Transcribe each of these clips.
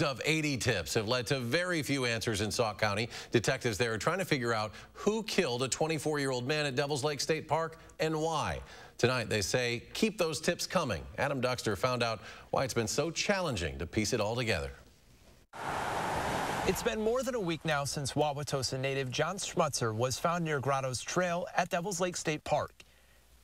of 80 tips have led to very few answers in Sauk County. Detectives there are trying to figure out who killed a 24-year-old man at Devil's Lake State Park and why. Tonight, they say, keep those tips coming. Adam Duxter found out why it's been so challenging to piece it all together. It's been more than a week now since Wauwatosa native John Schmutzer was found near Grotto's Trail at Devil's Lake State Park,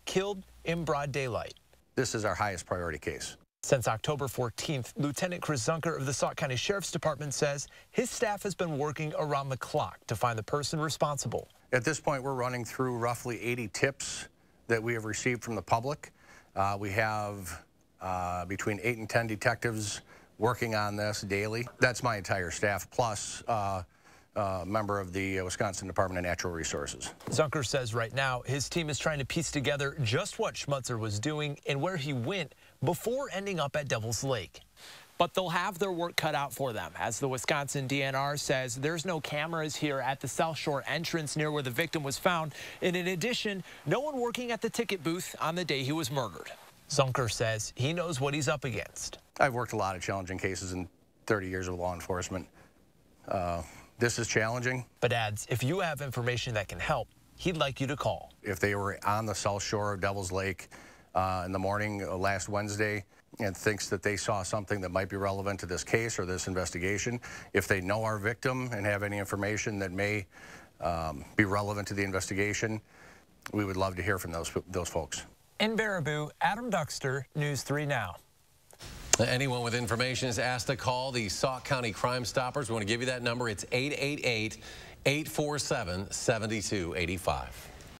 killed in broad daylight. This is our highest priority case. Since October 14th, Lieutenant Chris Zunker of the Sauk County Sheriff's Department says his staff has been working around the clock to find the person responsible. At this point, we're running through roughly 80 tips that we have received from the public. Uh, we have uh, between 8 and 10 detectives working on this daily. That's my entire staff, plus uh, uh, member of the uh, Wisconsin Department of Natural Resources. Zunker says right now his team is trying to piece together just what Schmutzer was doing and where he went before ending up at Devil's Lake. But they'll have their work cut out for them. As the Wisconsin DNR says, there's no cameras here at the South Shore entrance near where the victim was found. And in addition, no one working at the ticket booth on the day he was murdered. Zunker says he knows what he's up against. I've worked a lot of challenging cases in 30 years of law enforcement. Uh, this is challenging. But adds, if you have information that can help, he'd like you to call. If they were on the South Shore of Devil's Lake, uh, in the morning uh, last Wednesday and thinks that they saw something that might be relevant to this case or this investigation, if they know our victim and have any information that may um, be relevant to the investigation, we would love to hear from those, those folks. In Baraboo, Adam Duxter, News 3 Now. Anyone with information is asked to call the Sauk County Crime Stoppers. We want to give you that number. It's 888 847 7285.